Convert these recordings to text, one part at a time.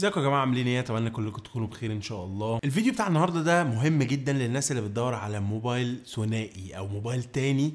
ازيكم يا جماعه عاملين ايه اتمنى كلكم تكونوا بخير ان شاء الله الفيديو بتاع النهارده ده مهم جدا للناس اللي بتدور على موبايل ثنائي او موبايل تاني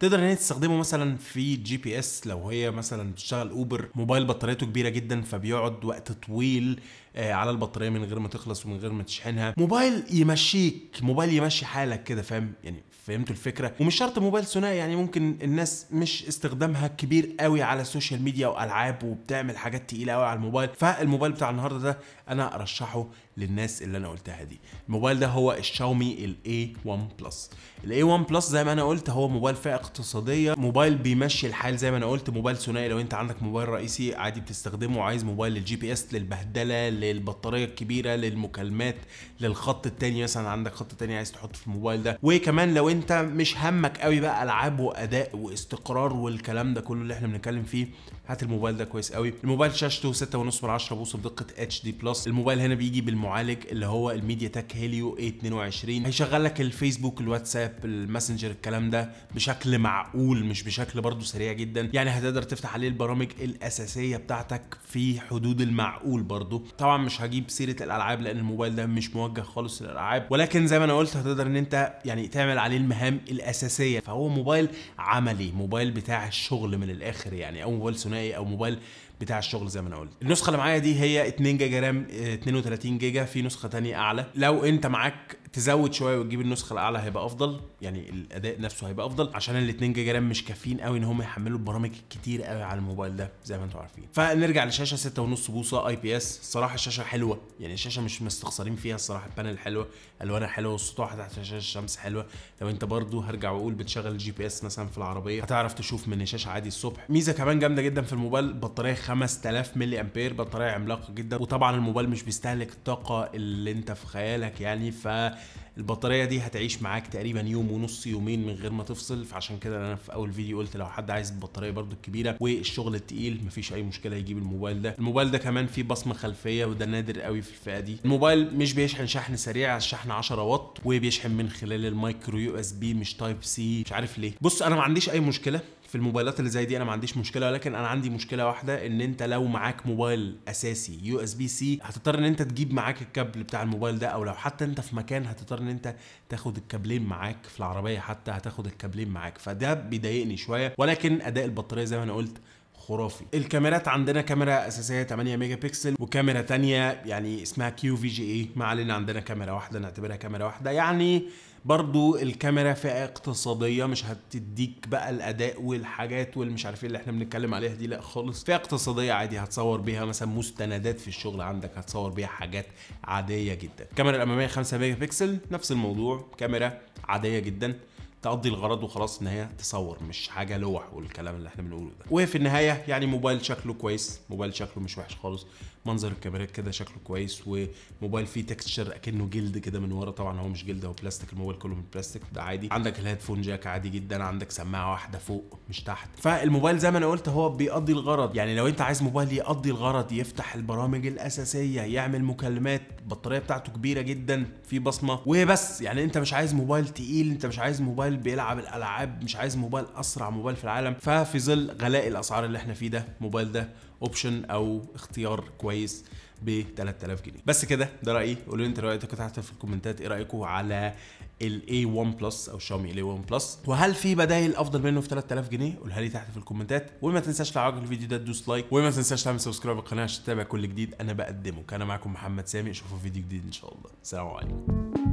تقدر ان هي تستخدمه مثلا في جي بي اس لو هي مثلا بتشتغل اوبر موبايل بطاريته كبيره جدا فبيقعد وقت طويل آه، على البطاريه من غير ما تخلص ومن غير ما تشحنها موبايل يمشيك موبايل يمشي حالك كده فاهم يعني فهمتوا الفكره ومش شرط موبايل ثنائي يعني ممكن الناس مش استخدامها كبير قوي على السوشيال ميديا والعاب وبتعمل حاجات تقيله قوي على الموبايل فالموبايل بتاع النهارده ده انا ارشحه للناس اللي انا قلتها دي الموبايل ده هو الشاومي الاي 1 بلس الاي 1 بلس زي ما انا قلت هو موبايل فئه اقتصاديه موبايل بيمشي الحال زي ما انا قلت موبايل ثنائي لو انت عندك موبايل رئيسي عادي بتستخدمه وعايز موبايل للجي بي اس للبهدله للبطاريه الكبيره للمكالمات للخط التاني مثلا عندك خط تاني عايز تحطه في الموبايل ده وكمان لو انت مش همك قوي بقى العاب واداء واستقرار والكلام ده كله اللي احنا بنتكلم فيه هات الموبايل ده كويس قوي الموبايل شاشته 6.5 من 10 بوصه بدقه اتش دي بلس الموبايل هنا بيجي بالمعالج اللي هو الميديا تك هيليو 22 هيشغل لك الفيسبوك الواتساب الماسنجر الكلام ده بشكل معقول مش بشكل برضه سريع جدا يعني هتقدر تفتح عليه البرامج الاساسيه بتاعتك في حدود المعقول برضه طبعا طبعا مش هجيب سيره الالعاب لان الموبايل ده مش موجه خالص للالعاب ولكن زي ما انا قلت هتقدر ان انت يعني تعمل عليه المهام الاساسيه فهو موبايل عملي موبايل بتاع الشغل من الاخر يعني او موبايل ثنائي او موبايل بتاع الشغل زي ما انا قلت النسخه اللي معايا دي هي 2 جيجا رام 32 جيجا في نسخه ثانيه اعلى لو انت معاك تزود شويه وتجيب النسخه الاعلى هيبقى افضل يعني الاداء نفسه هيبقى افضل عشان ال 2 جيجا رام مش كافيين قوي ان هم يحملوا البرامج الكتير قوي على الموبايل ده زي ما انتم عارفين فنرجع لشاشه 6.5 بوصه اي بي اس الصراحه الشاشه حلوه يعني الشاشه مش مستخسرين فيها الصراحه البانل حلوه الوانها حلوه والسطوح تحت شاشه الشمس حلوه لو انت برضه هرجع واقول بتشغل الجي بي اس مثلا في العربيه هتعرف تشوف من الشاشه عادي الصبح ميزه كمان جامده جدا في الموبايل بطاريه 5000 ملي امبير بطاريه عملاقه جدا وطبعا الموبايل مش بيستهلك الطاقه اللي انت في خيالك يعني ف البطاريه دي هتعيش معاك تقريبا يوم ونص يومين من غير ما تفصل فعشان كده انا في اول فيديو قلت لو حد عايز البطاريه برضو الكبيره والشغل التقيل مفيش اي مشكله يجيب الموبايل ده الموبايل ده كمان فيه بصمه خلفيه وده نادر قوي في الفئه دي الموبايل مش بيشحن شحن سريع الشحن 10 واط وبيشحن من خلال المايكرو يو اس بي مش تايب سي مش عارف ليه بص انا ما عنديش اي مشكله في الموبايلات اللي زي دي انا ما عنديش مشكله ولكن انا عندي مشكله واحده ان انت لو معاك موبايل اساسي يو اس بي سي هتضطر ان انت تجيب معاك الكابل بتاع الموبايل ده او لو حتى انت في مكان هتضطر ان انت تاخد الكابلين معاك في العربيه حتى هتاخد الكابلين معاك فده بيضايقني شويه ولكن اداء البطاريه زي ما انا قلت خرافي الكاميرات عندنا كاميرا اساسيه 8 ميجا بكسل وكاميرا ثانيه يعني اسمها كيو في جي اي ما علينا عندنا كاميرا واحده نعتبرها كاميرا واحده يعني برضو الكاميرا فئه اقتصاديه مش هتديك بقى الاداء والحاجات والمش عارف ايه اللي احنا بنتكلم عليها دي لا خالص فئه اقتصاديه عادي هتصور بيها مثلا مستندات في الشغل عندك هتصور بيها حاجات عاديه جدا الكاميرا الاماميه 5 ميجا بكسل نفس الموضوع كاميرا عاديه جدا تقضي الغرض وخلاص ان هي تصور مش حاجه لوح والكلام اللي احنا بنقوله ده وفي النهايه يعني موبايل شكله كويس موبايل شكله مش وحش خالص منظر الكاميرات كده شكله كويس وموبايل فيه تكستشر اكنه جلد كده من ورا طبعا هو مش جلد هو بلاستيك الموبايل كله من بلاستيك ده عادي عندك الهيدفون جاك عادي جدا عندك سماعه واحده فوق مش تحت فالموبايل زي ما انا قلت هو بيقضي الغرض يعني لو انت عايز موبايل يقضي الغرض يفتح البرامج الاساسيه يعمل مكالمات البطاريه بتاعته كبيره جدا في بصمه وبس يعني انت مش عايز موبايل تقيل انت مش عايز موبايل موبايل بيلعب الالعاب مش عايز موبايل اسرع موبايل في العالم ففي ظل غلاء الاسعار اللي احنا فيه ده موبايل ده اوبشن او اختيار كويس ب 3000 جنيه بس كده ده رايي قولوا لي انت رايك تحت في الكومنتات ايه رايكم على الاي 1 بلس او شاومي الاي 1 بلس وهل في بدايل افضل منه في 3000 جنيه قولها لي تحت في الكومنتات وما تنساش لو عجبك الفيديو ده تدوس لايك وما تنساش تعمل سبسكرايب القناه عشان تتابع كل جديد انا بقدمه كان معاكم محمد سامي اشوفكم في فيديو جديد ان شاء الله سلام عليكم